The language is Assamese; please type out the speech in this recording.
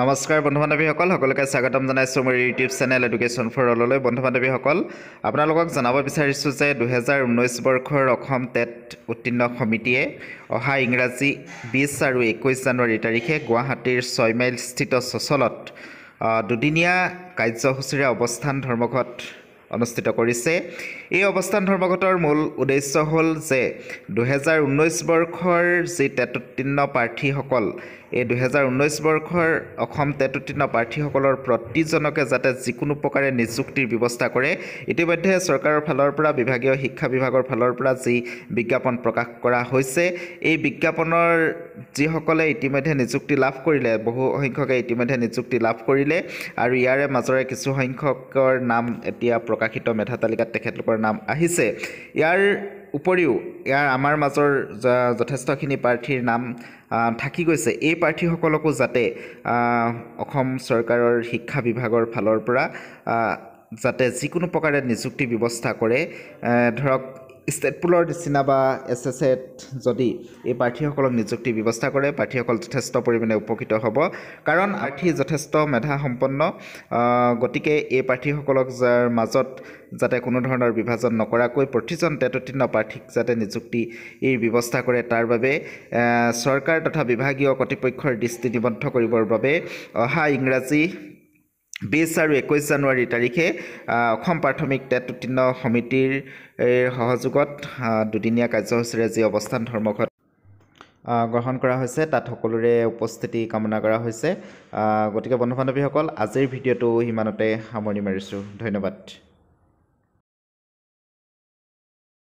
নমস্কাৰ বন্ধু বান্ধৱীসকল সকলোকে স্বাগতম জনাইছোঁ মোৰ ইউটিউব চেনেল এডুকেশ্যন ফৰ অললৈ বন্ধু বান্ধৱীসকল আপোনালোকক জনাব বিচাৰিছোঁ যে দুহেজাৰ ঊনৈছ বৰ্ষৰ অসম টেট উত্তীৰ্ণ সমিতিয়ে অহা ইংৰাজী বিছ আৰু একৈছ জানুৱাৰী তাৰিখে গুৱাহাটীৰ ছয়মাইল স্থিত সচলত দুদিনীয়া কাৰ্যসূচীৰে অৱস্থান ধৰ্মঘট অনুষ্ঠিত কৰিছে এই অৱস্থান ধৰ্মঘটৰ মূল উদ্দেশ্য হ'ল যে দুহেজাৰ ঊনৈছ বৰ্ষৰ যি তেতুত্তীৰ্ণ প্ৰাৰ্থীসকল এই দুহেজাৰ ঊনৈছ বৰ্ষৰ অসম তেতুত্তীৰ্ণ প্ৰাৰ্থীসকলৰ প্ৰতিজনকে যাতে যিকোনো প্ৰকাৰে নিযুক্তিৰ ব্যৱস্থা কৰে ইতিমধ্যে চৰকাৰৰ ফালৰ পৰা বিভাগীয় শিক্ষা বিভাগৰ ফালৰ পৰা যি বিজ্ঞাপন প্ৰকাশ কৰা হৈছে এই বিজ্ঞাপনৰ যিসকলে ইতিমধ্যে নিযুক্তি লাভ কৰিলে বহু সংখ্যকে ইতিমধ্যে নিযুক্তি লাভ কৰিলে আৰু ইয়াৰে মাজৰে কিছুসংখ্যকৰ নাম এতিয়া প্ৰকাশ প্ৰকাশিত মেধা তালিকাত তেখেতলোকৰ নাম আহিছে ইয়াৰ উপৰিও ইয়াৰ আমাৰ মাজৰ যথেষ্টখিনি প্ৰাৰ্থীৰ নাম থাকি গৈছে এই প্ৰাৰ্থীসকলকো যাতে অসম চৰকাৰৰ শিক্ষা বিভাগৰ ফালৰ পৰা যাতে যিকোনো প্ৰকাৰে নিযুক্তি ব্যৱস্থা কৰে ধৰক ষ্টেট পুলৰ নিচিনা বা এছ এছ এত যদি এই প্ৰাৰ্থীসকলক নিযুক্তিৰ ব্যৱস্থা কৰে প্ৰাৰ্থীসকল যথেষ্ট পৰিমাণে উপকৃত হ'ব কাৰণ আৰ্থী যথেষ্ট মেধা সম্পন্ন গতিকে এই প্ৰাৰ্থীসকলক যাৰ মাজত যাতে কোনো ধৰণৰ বিভাজন নকৰাকৈ প্ৰতিজন তেতীৰ্ণ প্ৰাৰ্থীক যাতে নিযুক্তিৰ ব্যৱস্থা কৰে তাৰ বাবে চৰকাৰ তথা বিভাগীয় কৰ্তৃপক্ষৰ দৃষ্টি নিবদ্ধ কৰিবৰ বাবে অহা ইংৰাজী বিছ আৰু একৈছ জানুৱাৰী তাৰিখে অসম প্ৰাথমিক টেট উত্তীৰ্ণ সমিতিৰ সহযোগত দুদিনীয়া কাৰ্যসূচীৰে যি অৱস্থান ধৰ্মঘট গ্ৰহণ কৰা হৈছে তাত সকলোৰে উপস্থিতি কামনা কৰা হৈছে গতিকে বন্ধু বান্ধৱীসকল আজিৰ ভিডিঅ'টো সিমানতে সামৰণি মাৰিছোঁ ধন্যবাদ